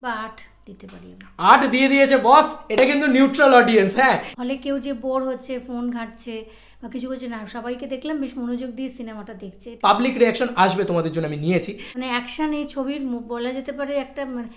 But দিতে পারি আট দিয়ে দিয়েছে বস এটা কিন্তু নিউট্রাল অডিয়েন্স হ্যাঁ ফলে কেউ যে বোর হচ্ছে ফোন ঘাঁটছে বা কিছু করছে না সবাইকে দেখলাম বেশ মনোযোগ দিয়ে সিনেমাটা দেখছে পাবলিক রিয়াকশন আসবে তোমাদের জন্য আমি নিয়েছি মানে অ্যাকশন এই ছবির বলা যেতে পারে একটা মানে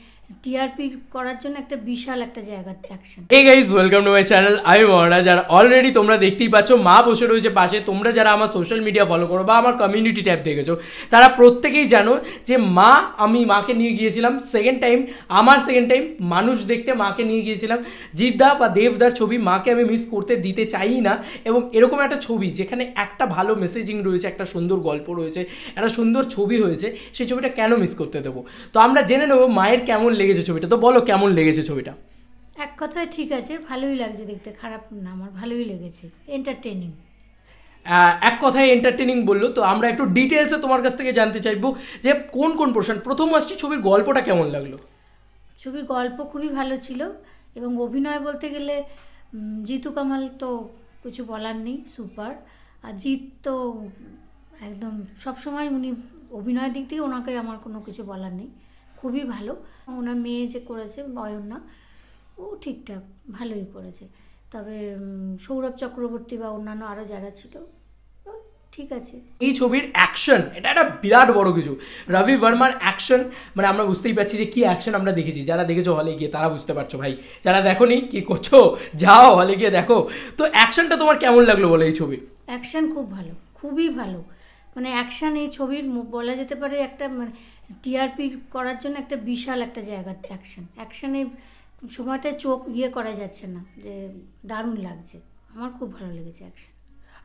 টিআরপি করার জন্য একটা বিশাল একটা জায়গা অ্যাকশন এই guys welcome to my channel আই মহারাজ আর অলরেডি তোমরা দেখতেই পাচ্ছ মা বসে রয়েছে পাশে তোমরা যারা আমার সোশ্যাল মিডিয়া ফলো করো বা আমার কমিউনিটি ট্যাব দেখেছো তারা প্রত্যেকেই জানো যে মা আমি মাকে নিয়ে গিয়েছিলাম সেকেন্ড টাইম আমার সেকেন্ড টাইম সেম মানুষ দেখতে মাকে নিয়ে গিয়েছিলাম জিদ্দা বা দেবদার ছবি মাকে আমি মিস করতে দিতে চাই না এবং এরকম একটা ছবি যেখানে একটা ভালো মেসেজিং রয়েছে একটা সুন্দর গল্প রয়েছে একটা সুন্দর ছবি হয়েছে সেই ছবিটা কেন মিস করতে দেবো তো আমরা জেনে নেবো মায়ের কেমন লেগেছে ছবিটা তো বলো কেমন লেগেছে ছবিটা এক কথায় ঠিক আছে ভালোই লাগছে দেখতে খারাপ না আমার ভালোই লেগেছে এন্টারটেনিং এক কথায় এন্টারটেনিং বললো তো আমরা একটু ডিটেলসে তোমার কাছ থেকে জানতে চাইবো যে কোন কোন পোর্শন প্রথম আসছি ছবির গল্পটা কেমন লাগলো ছবির গল্প খুবই ভালো ছিল এবং অভিনয় বলতে গেলে জিতু কামাল তো কিছু বলার নেই সুপার আর জিৎ তো একদম সবসময় উনি অভিনয়ের দিক থেকে ওনাকে আমার কোনো কিছু বলার নেই খুবই ভালো ওনার মেয়ে যে করেছে অয়ন্যা ও ঠিকঠাক ভালোই করেছে তবে সৌরভ চক্রবর্তী বা অন্যান্য আরও যারা ছিল ঠিক আছে এই ছবির অ্যাকশন এটা একটা বিরাট বড় কিছু রবি ভার্মার অ্যাকশন মানে আমরা বুঝতেই পারছি যে কী অ্যাকশন আমরা দেখেছি যারা দেখেছো হলে গিয়ে তারা বুঝতে পারছো ভাই যারা দেখো নি কী করছো যাও হলে গিয়ে দেখো তো অ্যাকশনটা তোমার কেমন লাগলো বলে এই ছবি অ্যাকশন খুব ভালো খুবই ভালো মানে অ্যাকশন এই ছবির বলা যেতে পারে একটা মানে টিআরপি করার জন্য একটা বিশাল একটা জায়গা অ্যাকশন অ্যাকশানে সময়টা চোখ ইয়ে করা যাচ্ছে না যে দারুণ লাগছে আমার খুব ভালো লেগেছে অ্যাকশন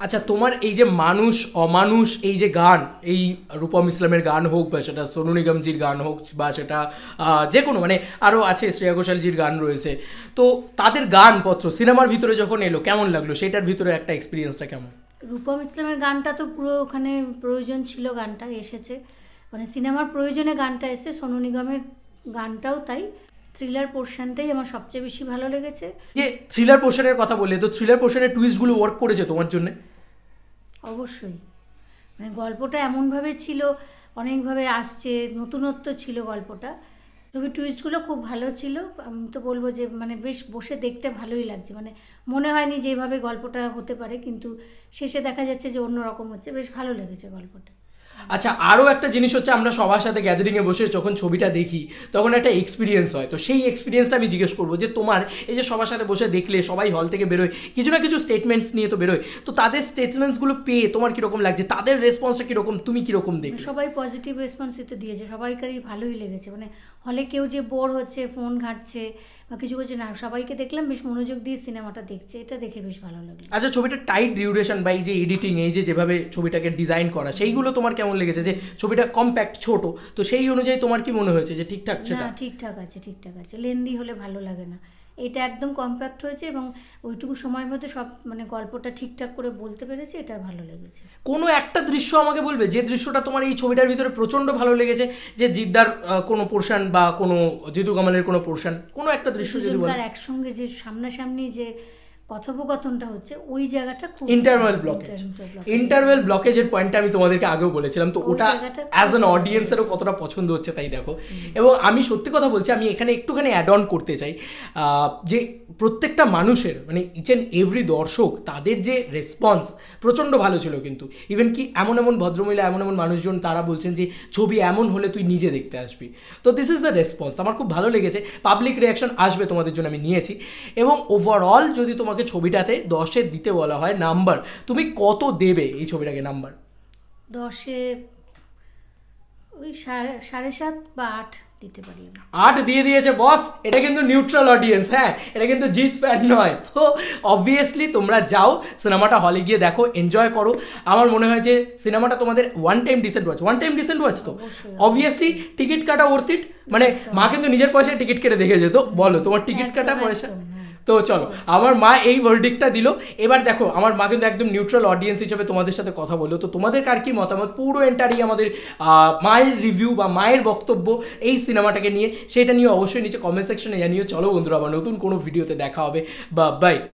আচ্ছা তোমার এই যে মানুষ অমানুষ এই যে গান এই রূপম ইসলামের গান হোক বা সেটা সোনু নিগমজির গান হোক বা সেটা যে কোনো মানে আরও আছে শ্রেয়া ঘোষালজির গান রয়েছে তো তাদের গানপত্র সিনেমার ভিতরে যখন এলো কেমন লাগলো সেটার ভিতরে একটা এক্সপিরিয়েন্সটা কেমন রূপম ইসলামের গানটা তো পুরো ওখানে প্রয়োজন ছিল গানটা এসেছে মানে সিনেমার প্রয়োজনে গানটা এসে সোনু নিগমের গানটাও তাই থ্রিলার পোর্শনটাই আমার সবচেয়ে বেশি ভালো লেগেছে যে থ্রিলার পোর্শনের কথা বললে তো থ্রিলার পোর্শনের টুইস্টগুলো ওয়ার্ক করেছে তোমার জন্য অবশ্যই মানে গল্পটা এমনভাবে ছিল অনেকভাবে আসছে নতুনত্ব ছিল গল্পটা ছবির টুইস্টগুলো খুব ভালো ছিল আমি তো বলবো যে মানে বেশ বসে দেখতে ভালোই লাগছে মানে মনে হয়নি যেভাবে গল্পটা হতে পারে কিন্তু শেষে দেখা যাচ্ছে যে অন্যরকম হচ্ছে বেশ ভালো লেগেছে গল্পটা আচ্ছা আরও একটা জিনিস হচ্ছে আমরা সবার সাথে গ্যাদারিংয়ে বসে যখন ছবিটা দেখি তখন একটা এক্সপিরিয়েন্স হয় তো সেই এক্সপিরিয়েন্সটা আমি জিজ্ঞেস করবো যে তোমার এই যে সবার সাথে বসে দেখলে সবাই হল থেকে বেরোয় কিছু না কিছু স্টেটমেন্টস নিয়ে তো বেরোয় তো তাদের স্টেটমেন্টসগুলো পেয়ে তোমার কীরকম লাগছে তাদের রেসপন্সটা কীরকম তুমি কীরকম দেখো সবাই পজিটিভ রেসপন্সই তো দিয়েছে সবাইকারই ভালোই লেগেছে মানে হলে কেউ যে বোর হচ্ছে ফোন ঘাঁটছে বা কিছু করছে না সবাইকে দেখলাম বেশ মনোযোগ দিয়ে সিনেমাটা দেখছে এটা দেখে বেশ ভালো লাগে আচ্ছা ছবিটা টাইট ডিউরেশন বা এই যে এডিটিং এই যে যেভাবে ছবিটাকে ডিজাইন করা সেইগুলো তোমার কেমন কেমন লেগেছে যে ছবিটা কম্প্যাক্ট ছোট তো সেই অনুযায়ী তোমার কি মনে হয়েছে যে ঠিকঠাক সেটা ঠিকঠাক আছে ঠিকঠাক আছে লেন্দি হলে ভালো লাগে না এটা একদম কম্প্যাক্ট হয়েছে এবং ওইটুকু সময়ের মধ্যে সব মানে গল্পটা ঠিকঠাক করে বলতে পেরেছে এটা ভালো লেগেছে কোনো একটা দৃশ্য আমাকে বলবে যে দৃশ্যটা তোমার এই ছবিটার ভিতরে প্রচণ্ড ভালো লেগেছে যে জিদ্দার কোনো পোর্শন বা কোনো জিতু কামালের কোনো পোর্শন কোনো একটা দৃশ্য যদি একসঙ্গে যে সামনাসামনি যে কথোপকথনটা হচ্ছে ওই জায়গাটা খুব ইন্টারভেল ব্লকেজ ইন্টারভেল ব্লকেজের পয়েন্টটা আমি তোমাদেরকে আগেও বলেছিলাম তো ওটা অ্যাজ অ্যান অডিয়েন্সেরও কতটা পছন্দ হচ্ছে তাই দেখো এবং আমি সত্যি কথা বলছি আমি এখানে একটুখানি অ্যাড অন করতে চাই যে প্রত্যেকটা মানুষের মানে ইচ অ্যান্ড এভরি দর্শক তাদের যে রেসপন্স প্রচণ্ড ভালো ছিল কিন্তু ইভেন কি এমন এমন ভদ্রমহিলা এমন এমন মানুষজন তারা বলছেন যে ছবি এমন হলে তুই নিজে দেখতে আসবি তো দিস ইজ দ্য রেসপন্স আমার খুব ভালো লেগেছে পাবলিক রিয়াকশন আসবে তোমাদের জন্য আমি নিয়েছি এবং ওভারঅল যদি তোমার তোমাকে ছবিটাতে দশে দিতে বলা হয় নাম্বার তুমি কত দেবে এই ছবিটাকে নাম্বার দশে ওই সাড়ে সাত বা আট দিতে পারি আট দিয়ে দিয়েছে বস এটা কিন্তু নিউট্রাল অডিয়েন্স হ্যাঁ এটা কিন্তু জিত ফ্যান নয় তো অবভিয়াসলি তোমরা যাও সিনেমাটা হলে গিয়ে দেখো এনজয় করো আমার মনে হয় যে সিনেমাটা তোমাদের one time decent watch one time decent watch তো অবভিয়াসলি টিকিট কাটা ওর্থিট মানে মা কিন্তু নিজের পয়সায় টিকিট কেটে দেখে যেত বলো তোমার টিকিট কাটা পয়সা তো চলো আমার মা এই ভার্ডিকটা দিল এবার দেখো আমার মা কিন্তু একদম নিউট্রাল অডিয়েন্স হিসেবে তোমাদের সাথে কথা বললো তো তোমাদের কার কি মতামত পুরো এন্টারই আমাদের মায়ের রিভিউ বা মায়ের বক্তব্য এই সিনেমাটাকে নিয়ে সেটা নিয়ে অবশ্যই নিচে কমেন্ট সেকশনে জানিয়ে চলো বন্ধুরা আবার নতুন কোনো ভিডিওতে দেখা হবে বা বাই